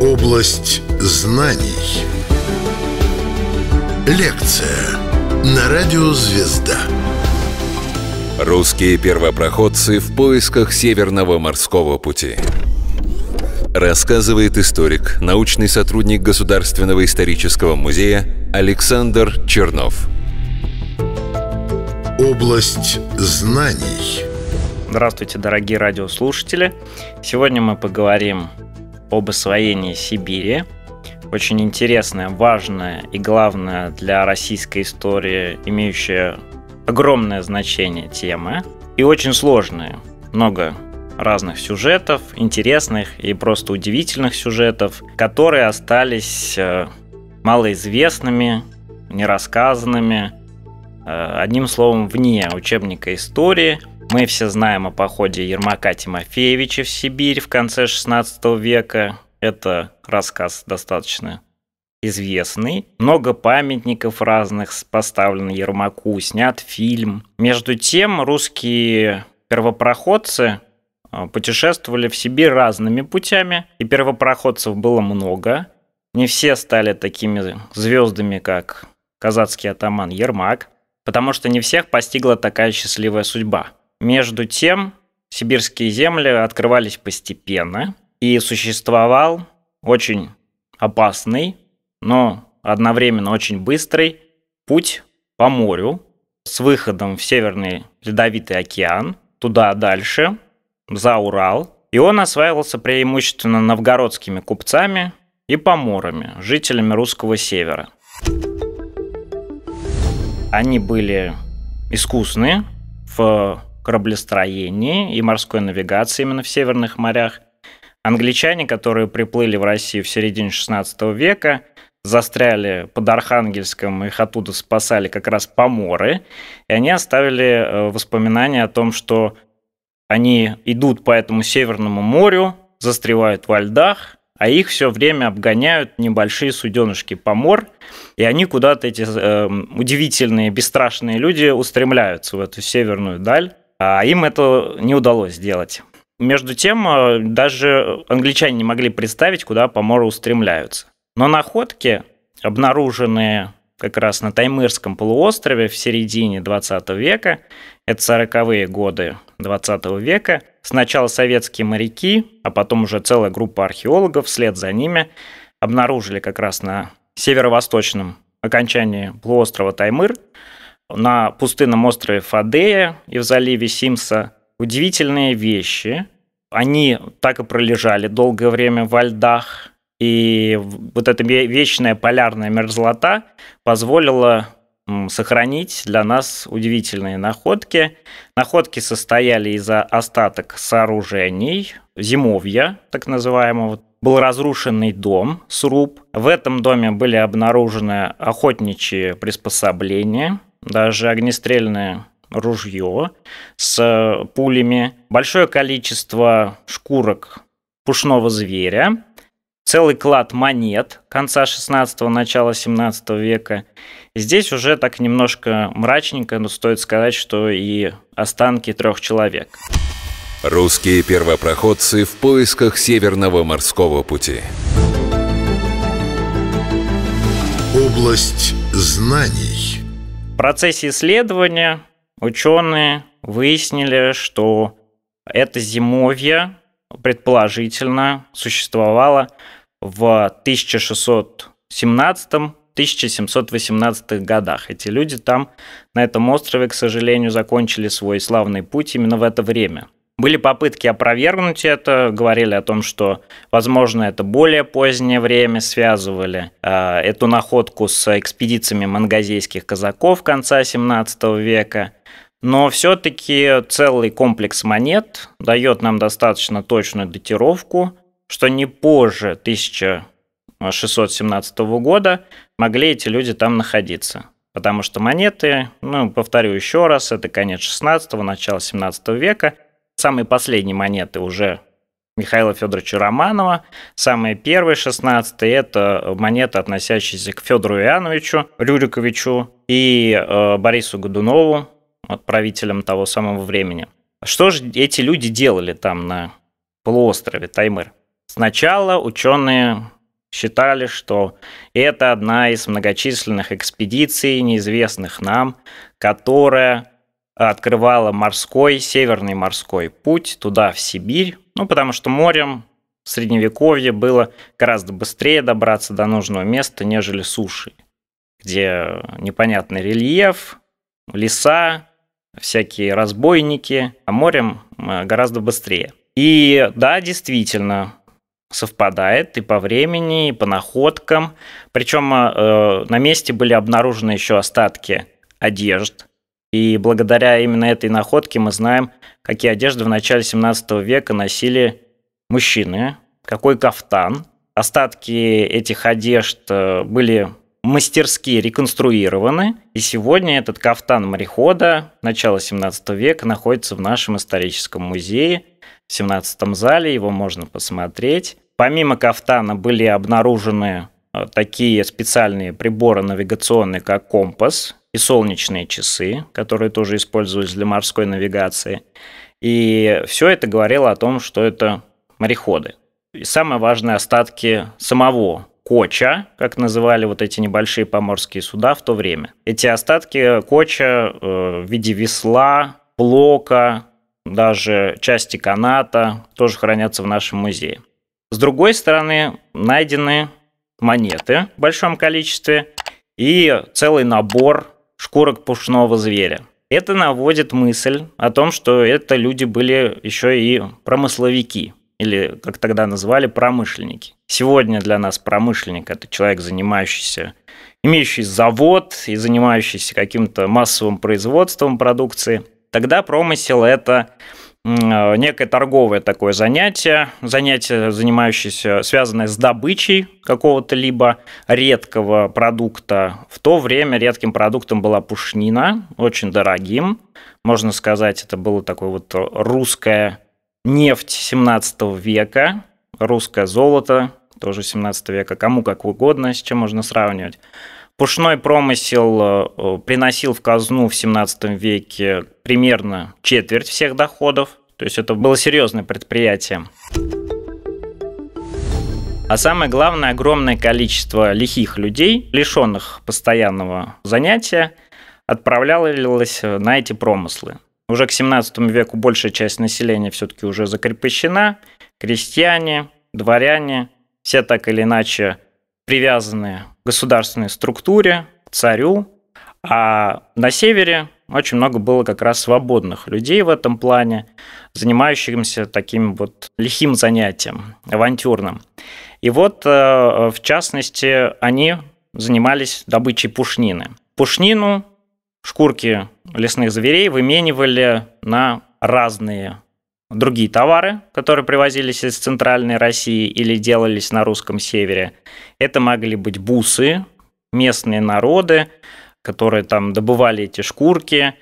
Область знаний. Лекция на радио «Звезда». Русские первопроходцы в поисках Северного морского пути. Рассказывает историк, научный сотрудник Государственного исторического музея Александр Чернов. Область знаний. Здравствуйте, дорогие радиослушатели! Сегодня мы поговорим об освоении Сибири. Очень интересная, важная и главная для российской истории, имеющая огромное значение тема. И очень сложная. Много разных сюжетов, интересных и просто удивительных сюжетов, которые остались э, малоизвестными, нерассказанными, э, одним словом, вне учебника истории – мы все знаем о походе Ермака Тимофеевича в Сибирь в конце XVI века. Это рассказ достаточно известный. Много памятников разных поставлено Ермаку, снят фильм. Между тем, русские первопроходцы а, путешествовали в Сибирь разными путями, и первопроходцев было много. Не все стали такими звездами, как казацкий атаман Ермак, потому что не всех постигла такая счастливая судьба. Между тем, сибирские земли открывались постепенно, и существовал очень опасный, но одновременно очень быстрый путь по морю с выходом в Северный Ледовитый океан, туда дальше, за Урал, и он осваивался преимущественно новгородскими купцами и поморами, жителями русского севера. Они были искусны в кораблестроении и морской навигации именно в северных морях. Англичане, которые приплыли в Россию в середине XVI века, застряли под Архангельском, их оттуда спасали как раз поморы, и они оставили э, воспоминания о том, что они идут по этому Северному морю, застревают во льдах, а их все время обгоняют небольшие суденышки помор, и они куда-то, эти э, удивительные, бесстрашные люди, устремляются в эту северную даль. А им это не удалось сделать. Между тем, э, даже англичане не могли представить, куда поморы устремляются. Но находки, обнаруженные как раз на Таймырском полуострове в середине 20 века, это 40-е годы 20 века, сначала советские моряки, а потом уже целая группа археологов вслед за ними обнаружили как раз на северо-восточном окончании полуострова Таймыр на пустынном острове Фадея и в заливе Симса удивительные вещи. Они так и пролежали долгое время во льдах, и вот эта вечная полярная мерзлота позволила сохранить для нас удивительные находки. Находки состояли из остаток сооружений, зимовья так называемого. Был разрушенный дом, сруб. В этом доме были обнаружены охотничьи приспособления, даже огнестрельное ружье с э, пулями, большое количество шкурок пушного зверя, целый клад монет конца 16-го, начала 17 века. Здесь уже так немножко мрачненько, но стоит сказать, что и останки трех человек. Русские первопроходцы в поисках Северного морского пути. Область знаний. В процессе исследования ученые выяснили, что это зимовье предположительно существовало в 1617-1718 годах. Эти люди там, на этом острове, к сожалению, закончили свой славный путь именно в это время – были попытки опровергнуть это, говорили о том, что, возможно, это более позднее время, связывали э, эту находку с экспедициями мангазейских казаков конца 17 века. Но все-таки целый комплекс монет дает нам достаточно точную датировку, что не позже 1617 года могли эти люди там находиться. Потому что монеты, ну, повторю еще раз, это конец 16-го, начало 17 века – самые последние монеты уже Михаила Федоровича Романова. Самые первые 16 это монеты, относящиеся к Федору Иоанновичу Рюриковичу и э, Борису Годунову, отправителям того самого времени. Что же эти люди делали там на полуострове Таймыр? Сначала ученые считали, что это одна из многочисленных экспедиций, неизвестных нам, которая открывала морской, северный морской путь туда, в Сибирь, ну, потому что морем в Средневековье было гораздо быстрее добраться до нужного места, нежели суши, где непонятный рельеф, леса, всякие разбойники, а морем э, гораздо быстрее. И да, действительно, совпадает и по времени, и по находкам. Причем э, на месте были обнаружены еще остатки одежд, и благодаря именно этой находке мы знаем, какие одежды в начале 17 века носили мужчины, какой кафтан. Остатки этих одежд э, были мастерски реконструированы, и сегодня этот кафтан морехода начала 17 века находится в нашем историческом музее в 17 зале, его можно посмотреть. Помимо кафтана были обнаружены э, такие специальные приборы навигационные, как компас и солнечные часы, которые тоже использовались для морской навигации. И все это говорило о том, что это мореходы. И самые важные остатки самого коча, как называли вот эти небольшие поморские суда в то время. Эти остатки коча э, в виде весла, блока, даже части каната тоже хранятся в нашем музее. С другой стороны, найдены монеты в большом количестве и целый набор шкурок пушного зверя. Это наводит мысль о том, что это люди были еще и промысловики, или, как тогда называли, промышленники. Сегодня для нас промышленник – это человек, занимающийся, имеющий завод и занимающийся каким-то массовым производством продукции. Тогда промысел – это Э, некое торговое такое занятие, занятие, занимающееся, связанное с добычей какого-то либо редкого продукта. В то время редким продуктом была пушнина, очень дорогим. Можно сказать, это было такое вот русская нефть 17 века, русское золото, тоже 17 века, кому как угодно, с чем можно сравнивать. Пушной промысел э, э, приносил в казну в 17 веке примерно четверть всех доходов, то есть это было серьезное предприятие. А самое главное, огромное количество лихих людей, лишенных постоянного занятия, отправлялось на эти промыслы. Уже к 17 веку большая часть населения все-таки уже закрепощена. Крестьяне, дворяне, все так или иначе привязанные государственной структуре, царю, а на севере очень много было как раз свободных людей в этом плане, занимающихся таким вот лихим занятием, авантюрным. И вот, э, в частности, они занимались добычей пушнины. Пушнину шкурки лесных зверей выменивали на разные другие товары, которые привозились из Центральной России или делались на русском севере. Это могли быть бусы, местные народы, которые там добывали эти шкурки,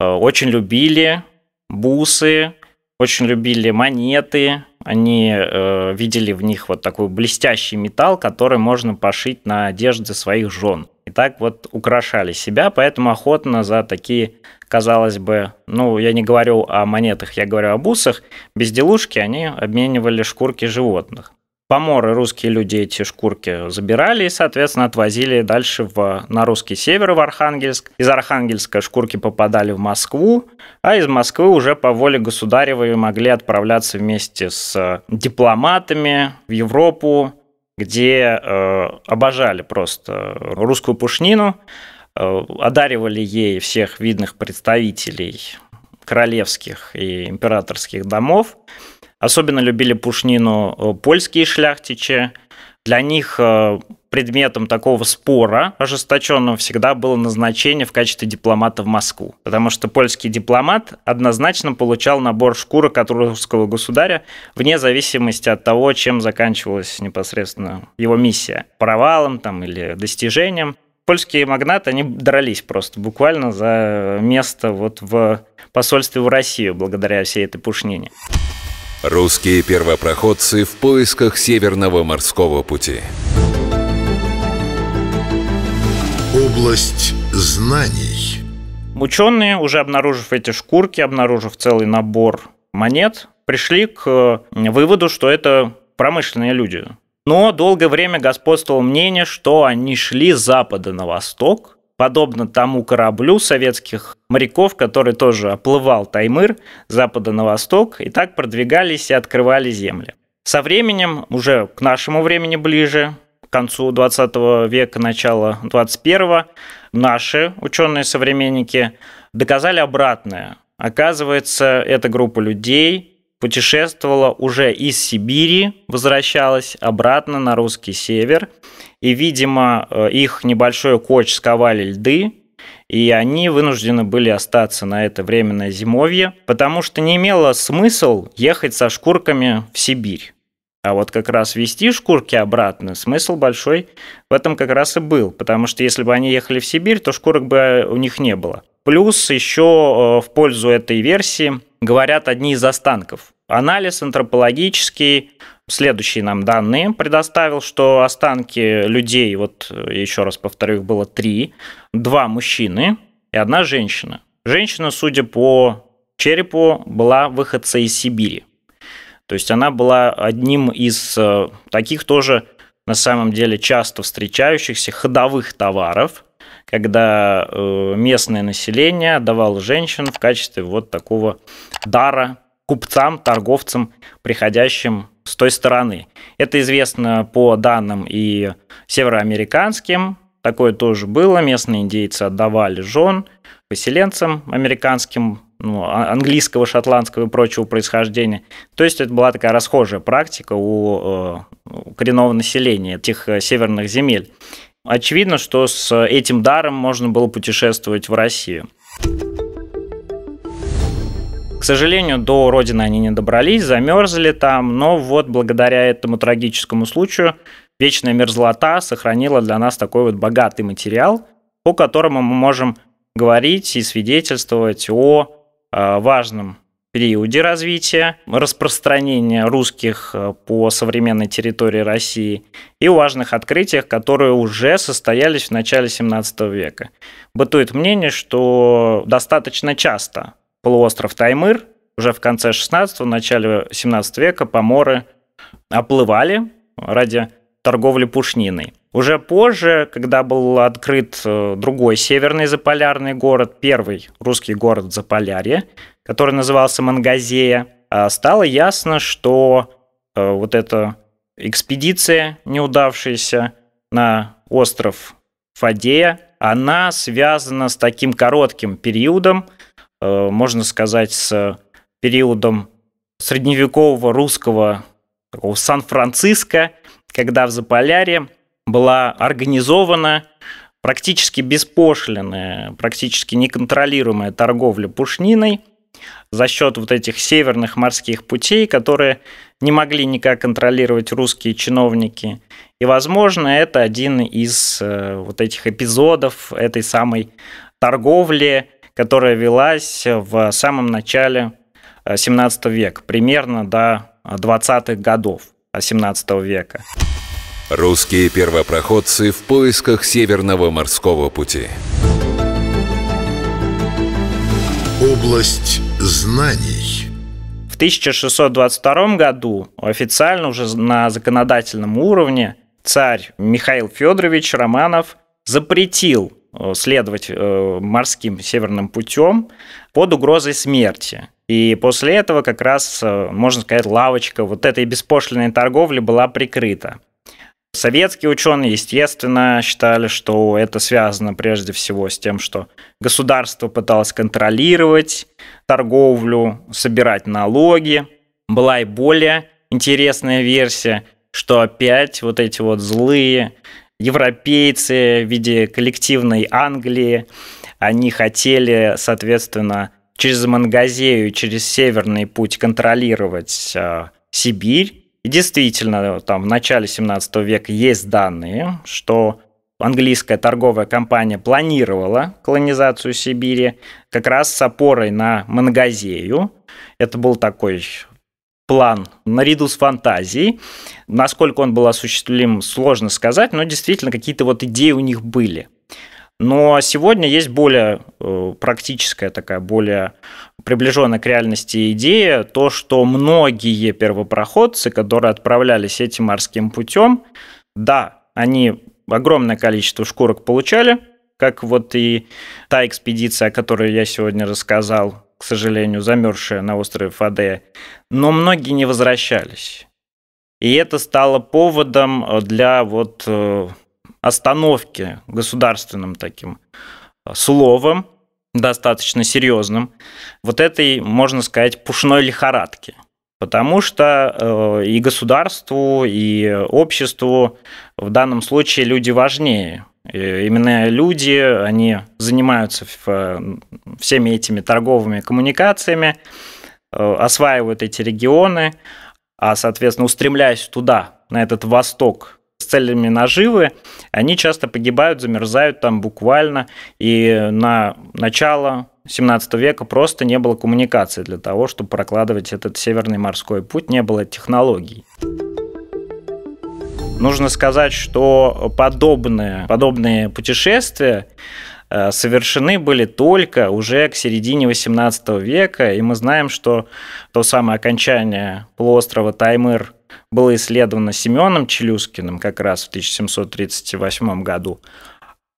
э, очень любили бусы, очень любили монеты, они э, видели в них вот такой блестящий металл, который можно пошить на одежды своих жен. И так вот украшали себя, поэтому охотно за такие казалось бы, ну, я не говорю о монетах, я говорю об усах, безделушки, они обменивали шкурки животных. Поморы, русские люди эти шкурки забирали и, соответственно, отвозили дальше в, на русский север, в Архангельск. Из Архангельска шкурки попадали в Москву, а из Москвы уже по воле государевой могли отправляться вместе с дипломатами в Европу, где э, обожали просто русскую пушнину. Э, одаривали ей всех видных представителей королевских и императорских домов. Особенно любили пушнину э, польские шляхтичи. Для них э, предметом такого спора ожесточенного всегда было назначение в качестве дипломата в Москву. Потому что польский дипломат однозначно получал набор шкурок от русского государя, вне зависимости от того, чем заканчивалась непосредственно его миссия. Провалом там, или достижением польские магнаты, они дрались просто буквально за место вот в посольстве в Россию благодаря всей этой пушнине. Русские первопроходцы в поисках Северного морского пути. Область знаний. Ученые, уже обнаружив эти шкурки, обнаружив целый набор монет, пришли к э, выводу, что это промышленные люди, но долгое время господствовало мнение, что они шли с запада на восток, подобно тому кораблю советских моряков, который тоже оплывал Таймыр с запада на восток, и так продвигались и открывали земли. Со временем, уже к нашему времени ближе, к концу 20 века, начало 21, наши ученые-современники доказали обратное. Оказывается, эта группа людей путешествовала уже из Сибири, возвращалась обратно на русский север. И, видимо, э, их небольшое коч сковали льды, и они вынуждены были остаться на это временное зимовье, потому что не имело смысл ехать со шкурками в Сибирь. А вот как раз вести шкурки обратно, смысл большой в этом как раз и был, потому что если бы они ехали в Сибирь, то шкурок бы у них не было. Плюс еще э, в пользу этой версии говорят одни из останков. Анализ антропологический, следующие нам данные предоставил, что останки людей, вот э, еще раз повторю, их было три, два мужчины и одна женщина. Женщина, судя по черепу, была выходца из Сибири. То есть она была одним из э, таких тоже на самом деле часто встречающихся ходовых товаров – когда э, местное население давало женщин в качестве вот такого дара купцам, торговцам, приходящим с той стороны. Это известно по данным и североамериканским, такое тоже было, местные индейцы отдавали жен поселенцам американским, ну, а, английского, шотландского и прочего происхождения. То есть это была такая расхожая практика у, э, у коренного населения этих э, северных земель. Очевидно, что с этим даром можно было путешествовать в Россию. К сожалению, до родины они не добрались, замерзли там, но вот благодаря этому трагическому случаю вечная мерзлота сохранила для нас такой вот богатый материал, по которому мы можем говорить и свидетельствовать о э, важном периоде развития, распространения русских э, по современной территории России и важных открытиях, которые уже состоялись в начале 17 века. Бытует мнение, что достаточно часто полуостров Таймыр уже в конце 16 начале 17 века поморы оплывали ради торговли пушниной. Уже позже, когда был открыт э, другой северный заполярный город, первый русский город в Заполярье, который назывался Мангазея, э, стало ясно, что э, вот эта экспедиция, неудавшаяся на остров Фадея, она связана с таким коротким периодом, можно сказать, с периодом средневекового русского Сан-Франциско – когда в Заполярье была организована практически беспошлинная, практически неконтролируемая торговля пушниной за счет вот этих северных морских путей, которые не могли никак контролировать русские чиновники. И, возможно, это один из э, вот этих эпизодов этой самой торговли, которая велась в самом начале 17 э, века, примерно до 20-х годов. 17 века. Русские первопроходцы в поисках Северного морского пути. Область знаний. В 1622 году официально уже на законодательном уровне царь Михаил Федорович Романов запретил э, следовать э, морским северным путем под угрозой смерти. И после этого как раз, э, можно сказать, лавочка вот этой беспошлиной торговли была прикрыта. Советские ученые, естественно, считали, что это связано прежде всего с тем, что государство пыталось контролировать торговлю, собирать налоги. Была и более интересная версия, что опять вот эти вот злые европейцы в виде коллективной Англии, они хотели, соответственно, через Мангазею, через Северный путь контролировать э, Сибирь. И действительно, там в начале 17 века есть данные, что английская торговая компания планировала колонизацию Сибири как раз с опорой на Мангазею. Это был такой план наряду с фантазией. Насколько он был осуществим, сложно сказать, но действительно какие-то вот идеи у них были. Но сегодня есть более э, практическая такая, более приближенная к реальности идея, то, что многие первопроходцы, которые отправлялись этим морским путем, да, они огромное количество шкурок получали, как вот и та экспедиция, о которой я сегодня рассказал, к сожалению, замерзшая на острове Фаде, но многие не возвращались. И это стало поводом э, для вот э, остановке государственным таким а, словом, достаточно серьезным, вот этой, можно сказать, пушной лихорадки. Потому что э, и государству, и обществу в данном случае люди важнее. И именно люди, они занимаются э, всеми этими торговыми коммуникациями, э, осваивают эти регионы, а, соответственно, устремляясь туда, на этот восток, с целями наживы, они часто погибают, замерзают там буквально, и на начало 17 века просто не было коммуникации для того, чтобы прокладывать этот северный морской путь, не было технологий. Нужно сказать, что подобные, подобные путешествия э, совершены были только уже к середине XVIII века, и мы знаем, что то самое окончание полуострова Таймыр было исследовано Семеном Челюскиным как раз в 1738 году.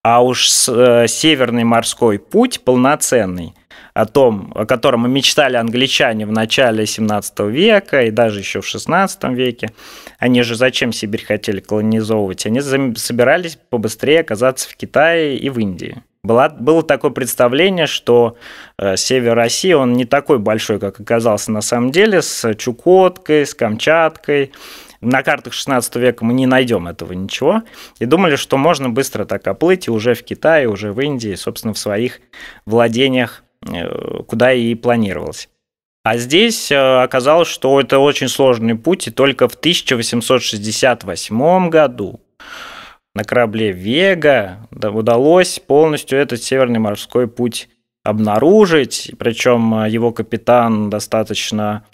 А уж э, Северный морской путь полноценный, о том, о котором мечтали англичане в начале 17 века и даже еще в 16 веке. Они же зачем Сибирь хотели колонизовывать? Они собирались побыстрее оказаться в Китае и в Индии. Было, было такое представление, что э, север России, он не такой большой, как оказался на самом деле, с Чукоткой, с Камчаткой. На картах 16 века мы не найдем этого ничего. И думали, что можно быстро так оплыть и уже в Китае, уже в Индии, собственно, в своих владениях, э, куда и планировалось. А здесь э, оказалось, что это очень сложный путь, и только в 1868 году на корабле Вега удалось полностью этот Северный морской путь обнаружить, причем э, его капитан достаточно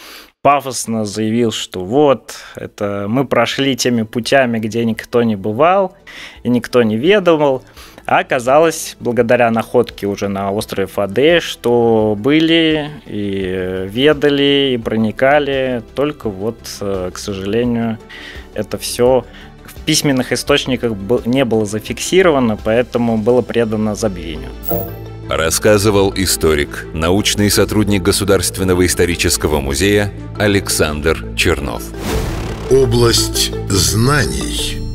пафосно заявил, что вот, это мы прошли теми путями, где никто не бывал и никто не ведомал. А оказалось, благодаря находке уже на острове Фаде, что были и э, ведали, и проникали, только вот, э, к сожалению, это все письменных источниках не было зафиксировано, поэтому было предано забвению. Рассказывал историк, научный сотрудник Государственного исторического музея Александр Чернов. Область знаний.